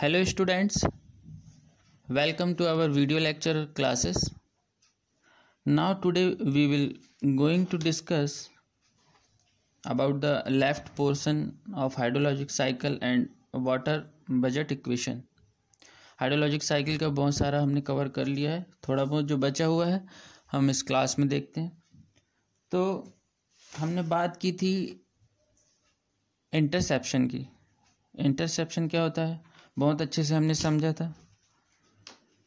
Hello students welcome to our video lecture classes now today we will going to discuss about the left portion of hydrologic cycle and water budget equation hydrologic cycle का बहुत सारा हमने cover कर लिया है थोड़ा बहुत जो बचा हुआ है हम इस क्लास में देखते हैं तो हमने बात की थी इंटरसेप्शन की इंटरसेप्शन क्या होता है बहुत अच्छे से हमने समझा था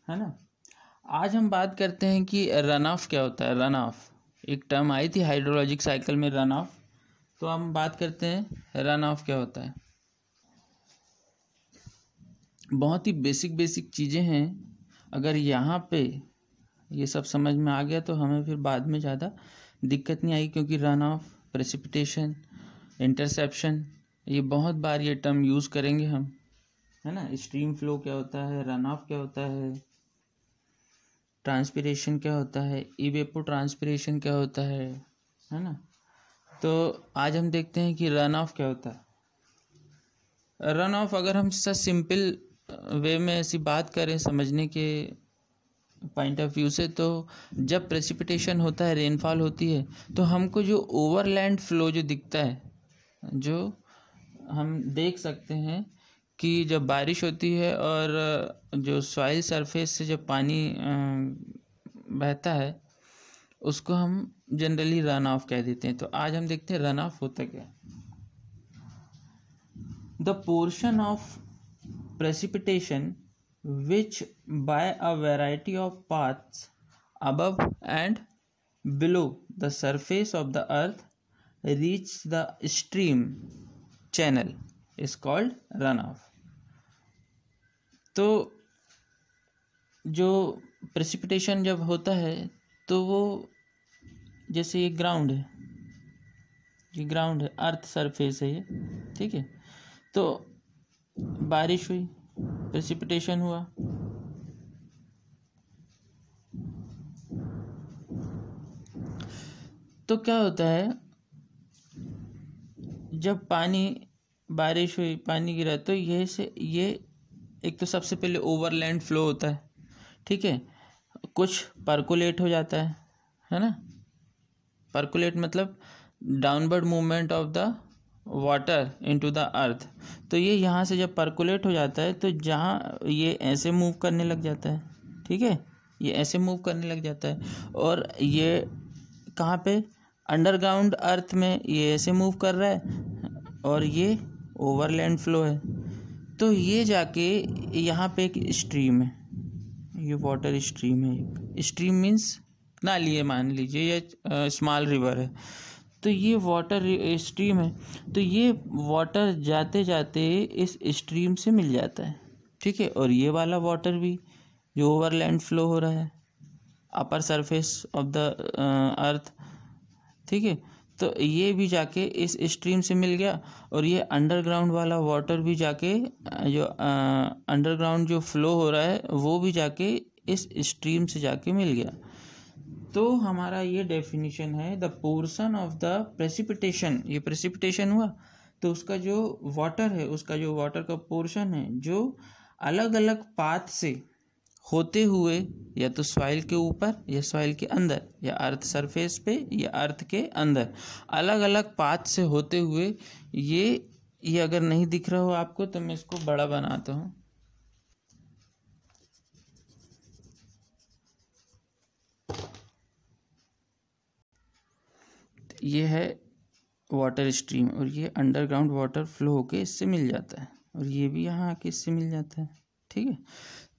है ना आज हम बात करते हैं कि रन ऑफ क्या होता है रन ऑफ एक टर्म आई थी हाइड्रोलॉजिक साइकिल में रन ऑफ तो हम बात करते हैं रन ऑफ क्या होता है बहुत ही बेसिक बेसिक चीज़ें हैं अगर यहाँ पे ये सब समझ में आ गया तो हमें फिर बाद में ज़्यादा दिक्कत नहीं आई क्योंकि रन ऑफ प्रेसिपिटेशन इंटरसेप्शन ये बहुत बार ये टर्म यूज़ करेंगे हम है ना स्ट्रीम फ्लो क्या होता है रन ऑफ क्या होता है ट्रांसपीरेशन क्या होता है ईवेपो ट्रांसपीरेशन क्या होता है है ना तो आज हम देखते हैं कि रन ऑफ क्या होता है रन ऑफ अगर हम सब सिंपल वे में ऐसी बात करें समझने के पॉइंट ऑफ व्यू से तो जब प्रेसिपिटेशन होता है रेनफॉल होती है तो हमको जो ओवरलैंड फ्लो जो दिखता है जो हम देख सकते हैं कि जब बारिश होती है और जो सॉइल सरफेस से जब पानी बहता है उसको हम जनरली रन ऑफ कह देते हैं तो आज हम देखते हैं रन ऑफ होता क्या the portion of precipitation which by a variety of paths above and below the surface of the earth reach the stream channel is called run off तो जो प्रेसिपिटेशन जब होता है तो वो जैसे ये ग्राउंड है ये ग्राउंड है अर्थ सरफेस है ये ठीक है तो बारिश हुई प्रेसिपिटेशन हुआ तो क्या होता है जब पानी बारिश हुई पानी गिरा तो ये से ये एक तो सबसे पहले ओवरलैंड फ्लो होता है ठीक है कुछ परकुलेट हो जाता है है ना परकुलेट मतलब downward movement of the water into the earth तो ये यहाँ से जब परकुलेट हो जाता है तो जहाँ ये ऐसे मूव करने लग जाता है ठीक है ये ऐसे मूव करने लग जाता है और ये कहाँ पे अंडरग्राउंड अर्थ में ये ऐसे मूव कर रहा है और ये ओवरलैंड फ्लो है तो ये जाके यहाँ पे एक स्ट्रीम है ये वाटर स्ट्रीम है एक स्ट्रीम मीन्स नाली है मान लीजिए या स्मॉल रिवर है तो ये वाटर स्ट्रीम है तो ये वाटर जाते जाते इस स्ट्रीम से मिल जाता है ठीक है और ये वाला वाटर भी जो ओवरलैंड फ्लो हो रहा है upper surface of the earth ठीक है तो ये भी जाके इस स्ट्रीम से मिल गया और ये अंडरग्राउंड वाला वाटर भी जाके जो अंडरग्राउंड जो फ्लो हो रहा है वो भी जाके इस स्ट्रीम से जाके मिल गया तो हमारा ये डेफिनेशन है the portion of the precipitation ये प्रेसिपिटेशन हुआ तो उसका जो वाटर है उसका जो वाटर का पोर्शन है जो अलग अलग पाथ से होते हुए या तो सॉइल के ऊपर या सॉइल के अंदर या अर्थ सरफेस पे या अर्थ के अंदर अलग अलग पाथ से होते हुए ये ये अगर नहीं दिख रहा हो आपको तो मैं इसको बड़ा बनाता हूँ ये है वाटर स्ट्रीम और ये अंडरग्राउंड वाटर फ्लो होके इससे मिल जाता है और ये भी यहाँ आके इससे मिल जाता है ठीक है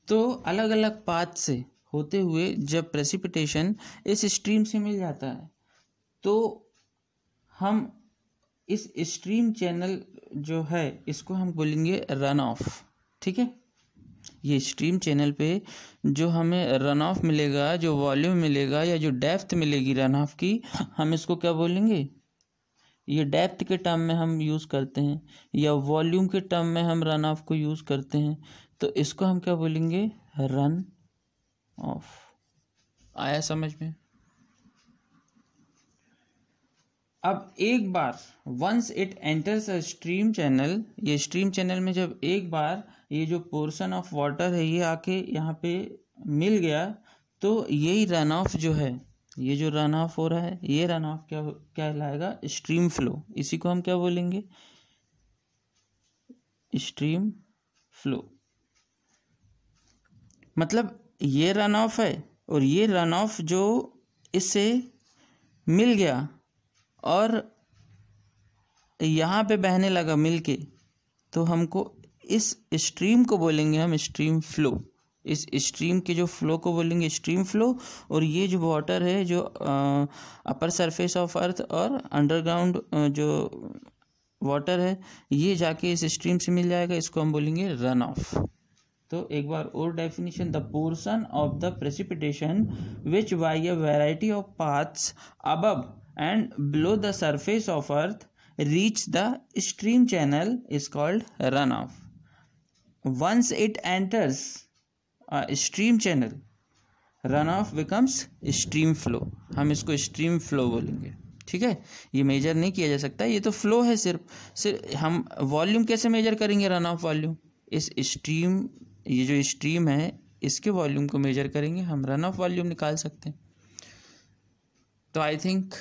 तो अलग अलग पाथ से होते हुए जब प्रेसिपिटेशन इस स्ट्रीम से मिल जाता है तो हम इस स्ट्रीम चैनल जो है इसको हम बोलेंगे रन ऑफ ठीक है ये स्ट्रीम चैनल पे जो हमें रन ऑफ मिलेगा जो वॉल्यूम मिलेगा या जो डेप्थ मिलेगी रन ऑफ की हम इसको क्या बोलेंगे ये डेप्थ के टर्म में हम यूज़ करते हैं या वॉल्यूम के टर्म में हम रन ऑफ को यूज़ करते हैं तो इसको हम क्या बोलेंगे रन ऑफ आया समझ में अब एक बार once it enters a stream channel ये स्ट्रीम चैनल में जब एक बार ये जो पोर्शन ऑफ वाटर है ये आके यहाँ पे मिल गया तो यही रन ऑफ जो है ये जो रन ऑफ हो रहा है ये रन ऑफ क्या कहलाएगा स्ट्रीम फ्लो इसी को हम क्या बोलेंगे स्ट्रीम फ्लो मतलब ये रन ऑफ है और ये रन ऑफ जो इससे मिल गया और यहाँ पे बहने लगा मिल के तो हमको इस स्ट्रीम को बोलेंगे हम स्ट्रीम फ्लो इस स्ट्रीम के जो फ्लो को बोलेंगे स्ट्रीम फ्लो और ये जो वाटर है जो अपर सरफेस ऑफ अर्थ और अंडरग्राउंड जो वाटर है ये जाके इस स्ट्रीम से मिल जाएगा इसको हम बोलेंगे रन ऑफ तो एक बार और definition the portion of the precipitation which by a variety of paths above and below the surface of earth the stream channel is called run off once it enters stream channel run off becomes stream flow हम इसको stream flow बोलेंगे ठीक है ये major नहीं किया जा सकता ये तो फ्लो है सिर्फ सिर्फ हम वॉल्यूम कैसे मेजर करेंगे रन ऑफ वॉल्यूम इस स्ट्रीम ये जो स्ट्रीम है इसके वॉल्यूम को मेजर करेंगे हम रन ऑफ वॉल्यूम निकाल सकते हैं तो I think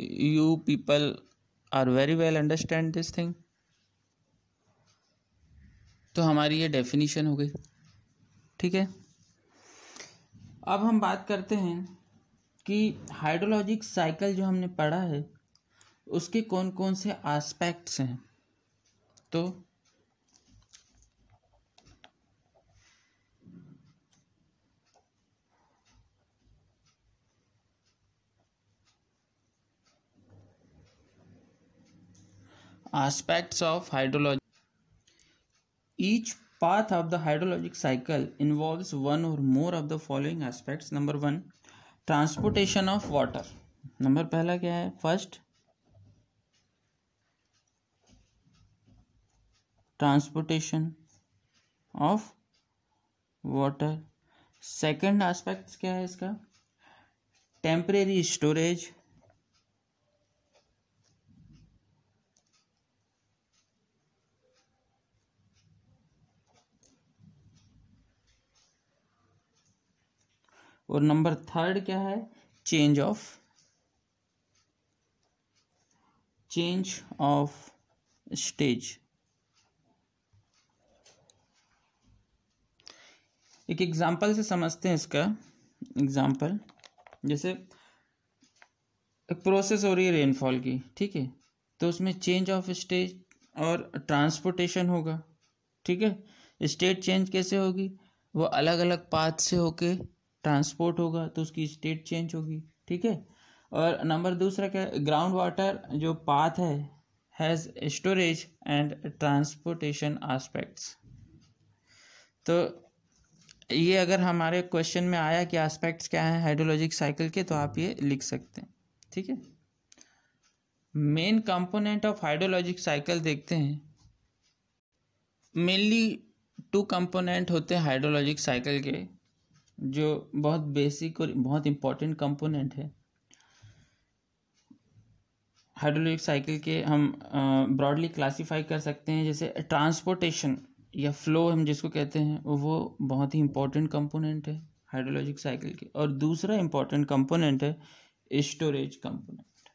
you people are very well understand this thing तो हमारी ये डेफिनेशन हो गई ठीक है अब हम बात करते हैं कि हाइड्रोलॉजिक साइकिल जो हमने पढ़ा है उसके कौन कौन से आस्पेक्ट्स हैं तो aspects of hydrology. Each path of the hydrologic cycle involves one or more of the following aspects. Number 1 transportation of water number pehla kya hai first transportation of water second aspects kya hai iska temporary storage और number third क्या है change of change of stage एक example से समझते हैं इसका example जैसे एक प्रोसेस हो रही है रेनफॉल की ठीक है तो उसमें चेंज ऑफ स्टेज और ट्रांसपोर्टेशन होगा ठीक है स्टेट चेंज कैसे होगी वो अलग अलग पाथ से होके ट्रांसपोर्ट होगा तो उसकी स्टेट चेंज होगी ठीक है और नंबर दूसरा क्या है ग्राउंड वाटर जो पाथ है has storage and transportation aspects तो ये अगर हमारे क्वेश्चन में आया कि आस्पेक्ट्स क्या हैं हाइड्रोलॉजिक साइकिल के तो आप ये लिख सकते हैं ठीक है main component of hydrologic cycle देखते हैं मेनली टू कंपोनेंट होते हैं हाइड्रोलॉजिक साइकिल के जो बहुत बेसिक और बहुत इम्पॉर्टेंट कंपोनेंट है हाइड्रोलिक साइकिल के हम ब्रॉडली क्लासीफाई कर सकते हैं जैसे ट्रांसपोर्टेशन या फ्लो हम जिसको कहते हैं वो बहुत ही इम्पोर्टेंट कंपोनेंट है हाइड्रोलॉजिक साइकिल के और दूसरा इम्पोर्टेंट कंपोनेंट है स्टोरेज कंपोनेंट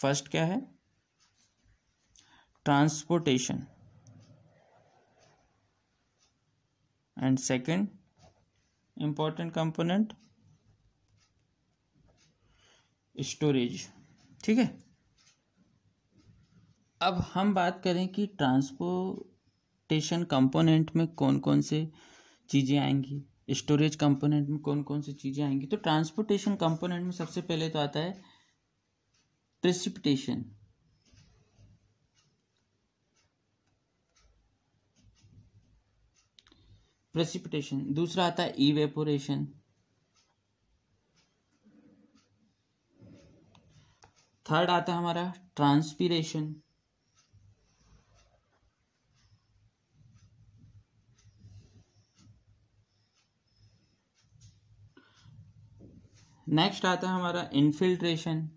फर्स्ट क्या है transportation and second important component storage ठीक है अब हम बात करें कि ट्रांसपोर्टेशन कंपोनेंट में कौन कौन से चीज़ें आएंगी स्टोरेज कंपोनेंट में कौन कौन सी चीज़ें आएंगी तो ट्रांसपोर्टेशन कंपोनेंट में सबसे पहले तो आता है प्रेसिपिटेशन प्रेसिपिटेशन दूसरा आता है इवेपोरेशन थर्ड आता है हमारा ट्रांसपीरेशन नेक्स्ट आता है हमारा इन्फिल्ट्रेशन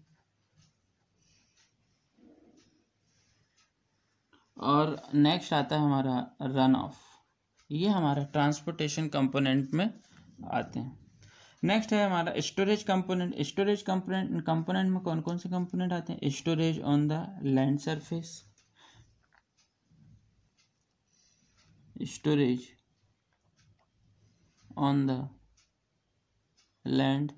और नेक्स्ट आता है हमारा रन ऑफ ये हमारा ट्रांसपोर्टेशन कंपोनेंट में आते हैं नेक्स्ट है हमारा storage component storage component component में कौन कौन से कंपोनेंट आते हैं storage on the land surface storage on the land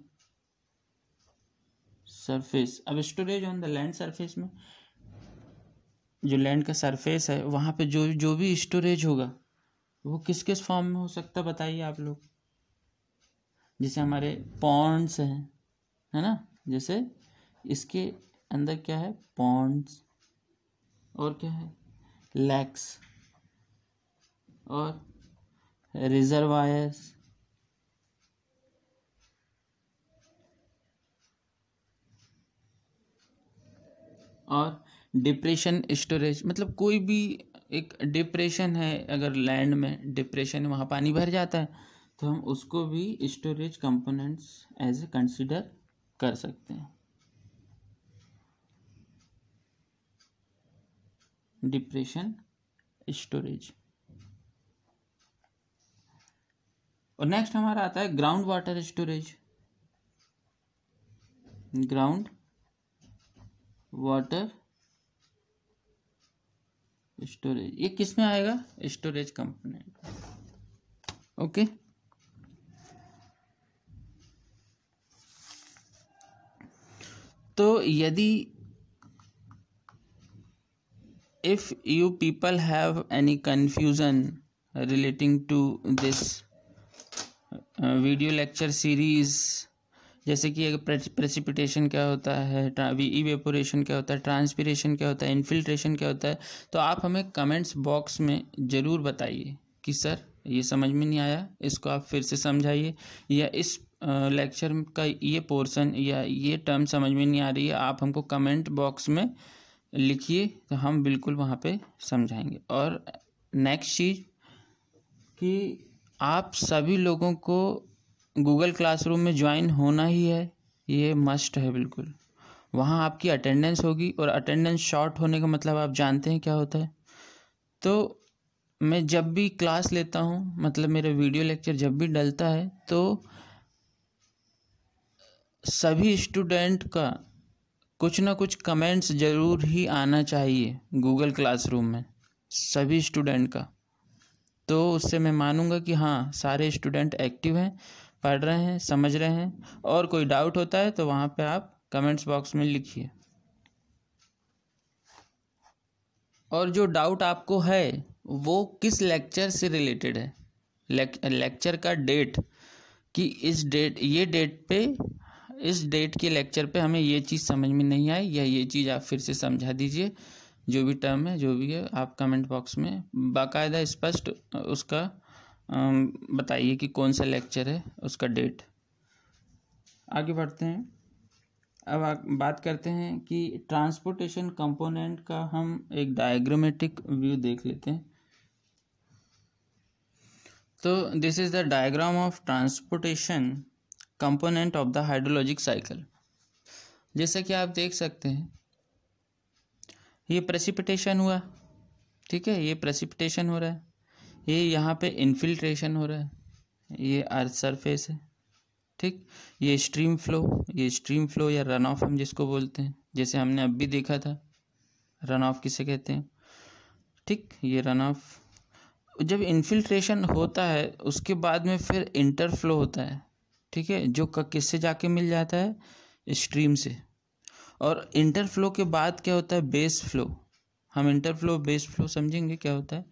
surface अब storage on the land surface में जो लैंड का सरफेस है वहाँ पे जो जो भी स्टोरेज होगा वो किस किस फॉर्म में हो सकता है बताइए आप लोग जैसे हमारे पॉन्ड्स हैं है ना जैसे इसके अंदर क्या है पॉन्ड्स और क्या है लैक्स और रिजर्वायर्स और डिप्रेशन स्टोरेज मतलब कोई भी एक डिप्रेशन है अगर लैंड में डिप्रेशन वहाँ पानी भर जाता है तो हम उसको भी storage components as a consider कर सकते हैं डिप्रेशन स्टोरेज और नेक्स्ट हमारा आता है ground water storage ground water storage ये किस में आएगा स्टोरेज कंपोनेंट ओके तो यदि if you people have any confusion relating to this video lecture series जैसे कि अगर प्रेसिपिटेशन क्या होता है वेपोरेशन क्या होता है ट्रांसपीरेशन क्या होता है इनफिल्ट्रेशन क्या होता है तो आप हमें कमेंट्स बॉक्स में ज़रूर बताइए कि सर ये समझ में नहीं आया इसको आप फिर से समझाइए या इस लेक्चर का ये पोर्सन या ये टर्म समझ में नहीं आ रही है आप हमको कमेंट बॉक्स में लिखिए तो हम बिल्कुल वहाँ पे समझाएंगे और नेक्स्ट चीज़ कि आप सभी लोगों को गूगल क्लासरूम में ज्वाइन होना ही है ये मस्ट है बिल्कुल वहाँ आपकी अटेंडेंस होगी और अटेंडेंस शॉर्ट होने का मतलब आप जानते हैं क्या होता है तो मैं जब भी क्लास लेता हूँ मतलब मेरा वीडियो लेक्चर जब भी डलता है तो सभी स्टूडेंट का कुछ ना कुछ कमेंट्स ज़रूर ही आना चाहिए गूगल क्लासरूम में सभी स्टूडेंट का तो उससे मैं मानूंगा कि हाँ सारे स्टूडेंट एक्टिव हैं पढ़ रहे हैं समझ रहे हैं और कोई डाउट होता है तो वहाँ पे आप कमेंट्स बॉक्स में लिखिए और जो डाउट आपको है वो किस लेक्चर से रिलेटेड है लेक्चर का डेट कि इस डेट ये डेट पे इस डेट के लेक्चर पे हमें ये चीज़ समझ में नहीं आई या ये चीज़ आप फिर से समझा दीजिए जो भी टर्म है जो भी है आप कमेंट बॉक्स में बाकायदा स्पष्ट उसका बताइए कि कौन सा लेक्चर है उसका डेट आगे बढ़ते हैं अब आप बात करते हैं कि ट्रांसपोर्टेशन कंपोनेंट का हम एक डायग्रामेटिक व्यू देख लेते हैं तो this is the diagram of transportation component of the hydrologic cycle जैसा कि आप देख सकते हैं ये प्रेसिपिटेशन हुआ ठीक है ये प्रेसिपिटेशन हो रहा है ये यहाँ पे इन्फिल्ट्रेशन हो रहा है ये अर्थ सरफेस है ठीक ये स्ट्रीम फ्लो ये स्ट्रीम फ्लो या रन ऑफ हम जिसको बोलते हैं जैसे हमने अब भी देखा था रन ऑफ किसे कहते हैं ठीक ये रन ऑफ जब इन्फिल्ट्रेशन होता है उसके बाद में फिर इंटरफ्लो होता है ठीक है जो किससे जाके मिल जाता है स्ट्रीम से और इंटरफ्लो के बाद क्या होता है बेस फ्लो हम इंटरफ्लो बेस फ्लो समझेंगे क्या होता है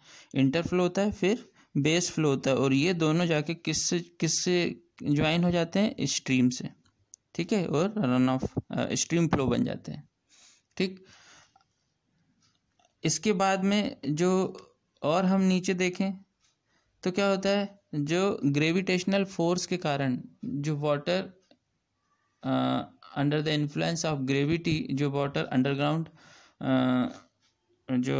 इंटरफ्लो होता है फिर बेस फ्लो होता है और ये दोनों जाके किस से किस से ज्वाइन हो जाते हैं स्ट्रीम से ठीक है और रन ऑफ स्ट्रीम फ्लो बन जाते हैं ठीक इसके बाद में जो और हम नीचे देखें तो क्या होता है जो ग्रेविटेशनल फोर्स के कारण जो water under the influence of gravity जो वाटर अंडरग्राउंड जो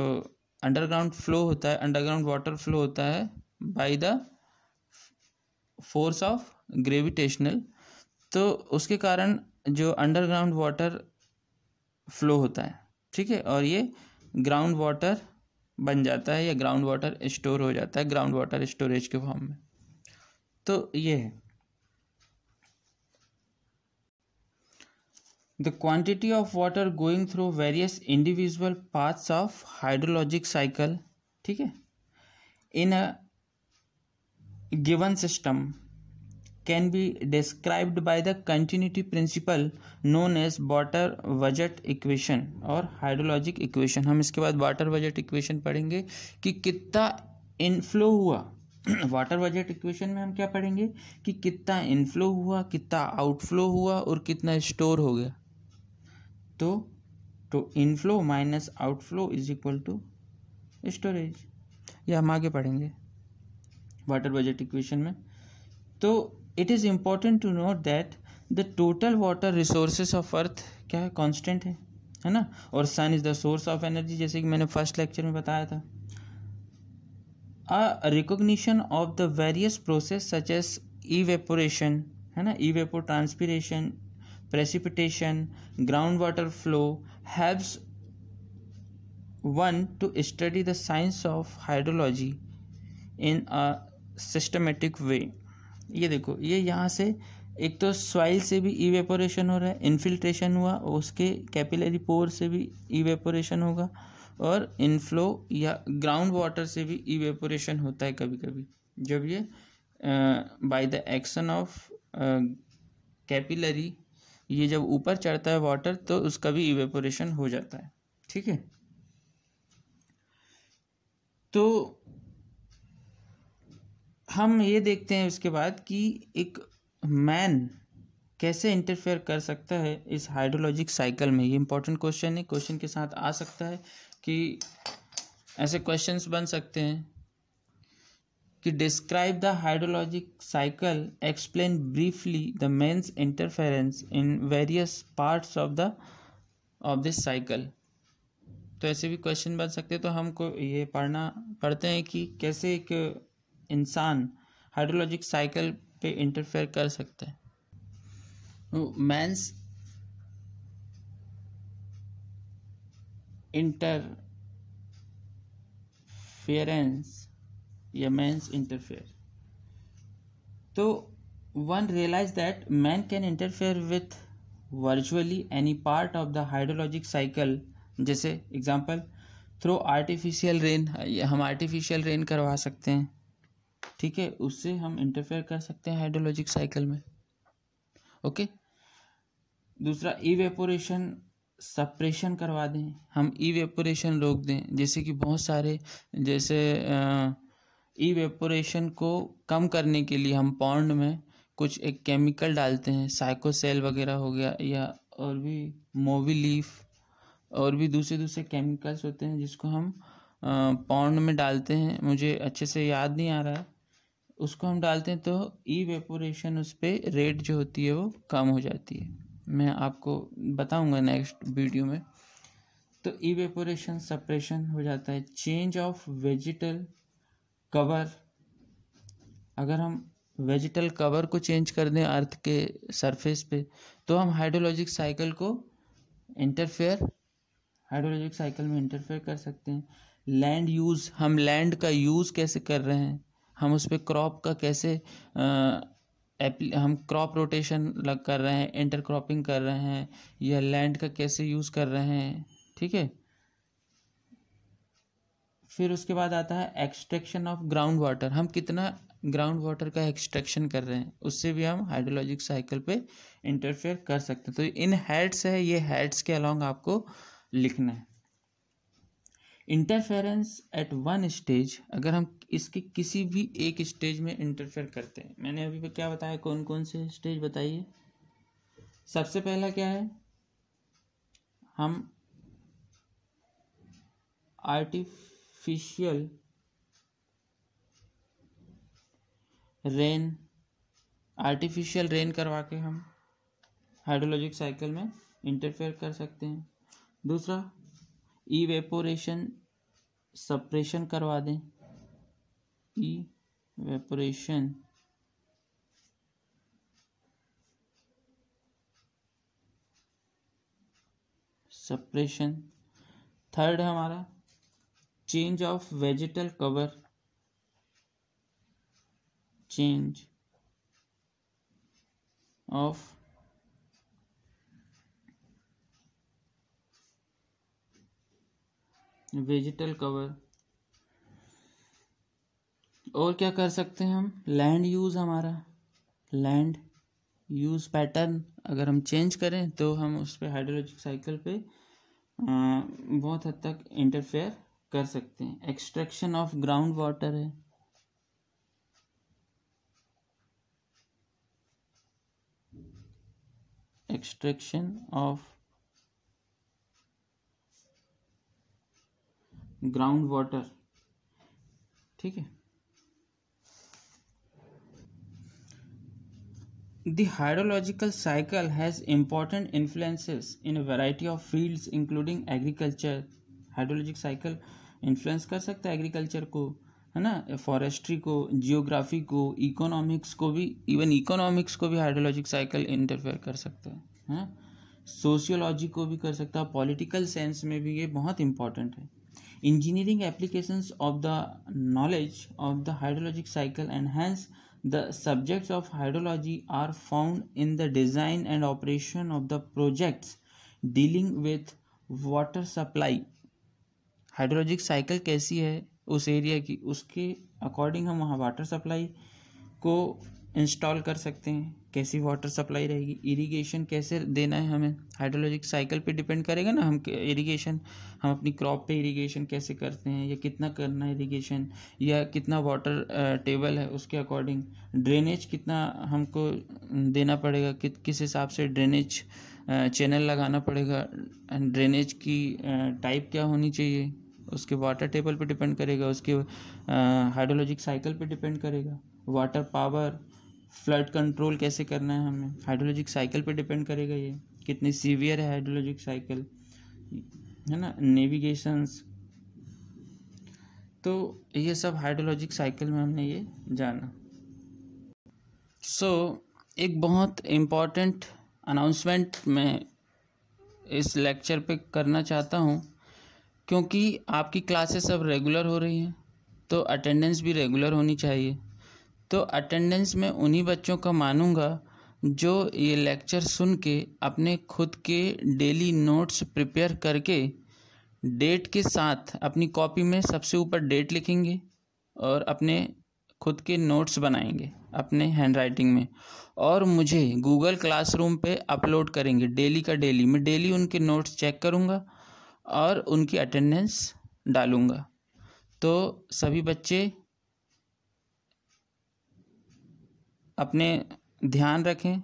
अंडरग्राउंड फ्लो होता है अंडरग्राउंड वाटर फ्लो होता है by the force of gravitational तो उसके कारण जो अंडरग्राउंड वाटर फ्लो होता है ठीक है और ये ग्राउंड वाटर बन जाता है या ग्राउंड वाटर स्टोर हो जाता है ग्राउंड वाटर स्टोरेज के फॉर्म में तो ये है the quantity of water going through various individual parts of hydrologic cycle ठीक है in a given system can be described by the continuity principle known as water budget equation और hydrologic equation हम इसके बाद water budget equation पढ़ेंगे कि कितना inflow हुआ वाटर बजट इक्वेशन में हम क्या पढ़ेंगे कि कितना इनफ्लो हुआ कितना आउटफ्लो हुआ और कितना स्टोर हो गया तो तो inflow minus outflow is equal to storage यह हम आगे पढ़ेंगे वाटर बजट इक्वेशन में तो it is important to know that the total water resources of earth क्या है कॉन्स्टेंट है है ना और sun is the source of energy जैसे कि मैंने फर्स्ट लेक्चर में बताया था recognition of the various process such as evaporation है ना transpiration precipitation, groundwater flow helps one to study the science of hydrology in a systematic way. ये देखो ये यहाँ से एक तो सॉइल से भी इवेपोरेशन हो रहा है इन्फिल्ट्रेशन हुआ उसके कैपिलरी पोर से भी इवेपोरेशन होगा और इनफ्लो या ग्राउंड वाटर से भी इवेपोरेशन होता है कभी कभी जब ये by the action of capillary ये जब ऊपर चढ़ता है वाटर तो उसका भी इवेपोरेशन हो जाता है ठीक है तो हम ये देखते हैं उसके बाद कि एक मैन कैसे इंटरफेयर कर सकता है इस हाइड्रोलॉजिक साइकिल में ये इंपॉर्टेंट क्वेश्चन है क्वेश्चन के साथ आ सकता है कि ऐसे क्वेश्चंस बन सकते हैं कि describe the hydrologic cycle explain briefly the man's interference in various parts of the of this cycle तो ऐसे भी क्वेश्चन बन सकते हैं तो हमको ये पढ़ना पढ़ते हैं कि कैसे एक इंसान हाइड्रोलॉजिक साइकिल पे इंटरफेयर कर सकता है मैंस तो इंटरफेरेंस या मैंस इंटरफेयर तो one realise that man can interfere with virtually any part of the hydrologic cycle जैसे एग्जाम्पल थ्रो आर्टिफिशियल रेन हम आर्टिफिशियल रेन करवा सकते हैं ठीक है उससे हम इंटरफेयर कर सकते हैं हाइड्रोलॉजिक साइकिल में ओके दूसरा ई वेपोरेशन सप्रेशन करवा दें हम ई वेपोरेशन रोक दें जैसे कि बहुत सारे जैसे आ, ईवेपोरेशन को कम करने के लिए हम पौंड में कुछ एक केमिकल डालते हैं साइकोसेल वगैरह हो गया या और भी मोवी लीफ और भी दूसरे दूसरे केमिकल्स होते हैं जिसको हम पौंड में डालते हैं मुझे अच्छे से याद नहीं आ रहा है उसको हम डालते हैं तो ई वेपोरेशन उस पर रेट जो होती है वो कम हो जाती है मैं आपको बताऊंगा नेक्स्ट वीडियो में तो ई वेपोरेशन सप्रेशन हो जाता है चेंज ऑफ वेजिटल कवर अगर हम वेजिटल कवर को चेंज कर दें अर्थ के सरफेस पे तो हम हाइड्रोलॉजिक साइकिल को इंटरफेयर हाइड्रोलॉजिक साइकिल में इंटरफेयर कर सकते हैं लैंड यूज़ हम लैंड का यूज़ कैसे कर रहे हैं हम उस पर क्रॉप का कैसे आ, हम क्रॉप रोटेशन लग कर रहे हैं इंटर क्रॉपिंग कर रहे हैं या लैंड का कैसे यूज़ कर रहे हैं ठीक है फिर उसके बाद आता है एक्सट्रैक्शन ऑफ ग्राउंड वाटर हम कितना ग्राउंड वाटर का एक्सट्रैक्शन कर रहे हैं उससे भी हम हाइड्रोलॉजिक साइकिल पे इंटरफेयर कर सकते हैं तो इन हेड्स है ये हेड्स के अलॉन्ग आपको लिखना है इंटरफेरेंस एट वन स्टेज अगर हम इसके किसी भी एक स्टेज में इंटरफेयर करते हैं मैंने अभी पे क्या बताया कौन कौन से स्टेज बताइए सबसे पहला क्या है हम आर्टिफ artificial रेन आर्टिफिशियल रेन करवा के हम हाइड्रोलॉजिक साइकिल में इंटरफेयर कर सकते हैं दूसरा evaporation suppression करवा दें ई वेपोरेशन सप्रेशन थर्ड है हमारा change of vegetal cover change of vegetal cover और क्या कर सकते हैं हम लैंड यूज़ हमारा लैंड यूज़ पैटर्न अगर हम चेंज करें तो हम उस पर हाइड्रोलॉजिक साइकिल पे बहुत हद तक इंटरफेयर कर सकते हैं एक्सट्रैक्शन ऑफ ग्राउंड वाटर है एक्सट्रैक्शन ऑफ ग्राउंड वाटर ठीक है The hydrological cycle has important influences in a variety of fields including agriculture, hydrologic cycle influence कर सकता है एग्रीकल्चर को है ना फॉरेस्ट्री को जियोग्राफी को इकोनॉमिक्स को भी इवन इकोनॉमिक्स को भी हाइड्रोलॉजिक साइकिल इंटरफेयर कर सकता है है सोशियोलॉजी को भी कर सकता है पॉलिटिकल सेंस में भी ये बहुत इंपॉर्टेंट है engineering applications of the knowledge of the hydrologic cycle enhance the subjects of hydrology are found in the design and operation of the projects dealing with water supply hydrologic cycle कैसी है उस area की उसके according हम वहाँ water supply को install कर सकते हैं कैसी वाटर सप्लाई रहेगी इरिगेशन कैसे देना है हमें हाइड्रोलॉजिक साइकिल पे डिपेंड करेगा ना हम इरिगेशन हम अपनी क्रॉप पे इरिगेशन कैसे करते हैं या कितना करना है इरिगेशन या कितना वाटर टेबल है उसके अकॉर्डिंग ड्रेनेज कितना हमको देना पड़ेगा कि, किस हिसाब से ड्रेनेज चैनल लगाना पड़ेगा ड्रेनेज की टाइप क्या होनी चाहिए उसके वाटर टेबल पे डिपेंड करेगा उसके हाइड्रोलॉजिक साइकिल पे डिपेंड करेगा वाटर पावर फ्लड कंट्रोल कैसे करना है हमें हाइड्रोलॉजिक साइकिल पे डिपेंड करेगा ये कितनी सीवियर है हाइड्रोलॉजिक साइकिल है ना नेविगेशंस तो ये सब हाइड्रोलॉजिक साइकिल में हमने ये जाना सो so, एक बहुत इम्पॉर्टेंट अनाउंसमेंट मैं इस लेक्चर पे करना चाहता हूँ क्योंकि आपकी क्लासेस अब रेगुलर हो रही हैं तो अटेंडेंस भी रेगुलर होनी चाहिए तो अटेंडेंस में उन्हीं बच्चों का मानूंगा जो ये लेक्चर सुन के अपने खुद के डेली नोट्स प्रिपेयर करके डेट के साथ अपनी कॉपी में सबसे ऊपर डेट लिखेंगे और अपने खुद के नोट्स बनाएंगे अपने हैंड राइटिंग में और मुझे गूगल क्लासरूम पे अपलोड करेंगे डेली का डेली मैं डेली उनके नोट्स चेक करूँगा और उनकी अटेंडेंस डालूँगा तो सभी बच्चे अपने ध्यान रखें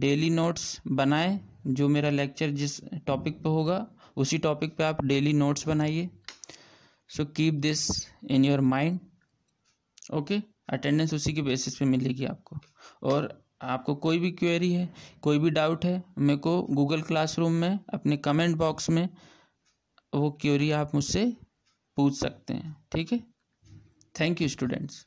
डेली नोट्स बनाएं जो मेरा लेक्चर जिस टॉपिक पे होगा उसी टॉपिक पे आप डेली नोट्स बनाइए so keep this in your mind okay attendance उसी के बेसिस पे मिलेगी आपको और आपको कोई भी क्वेरी है कोई भी डाउट है मेरे को गूगल क्लासरूम में अपने कमेंट बॉक्स में वो क्यूरी आप मुझसे पूछ सकते हैं ठीक है थैंक यू स्टूडेंट्स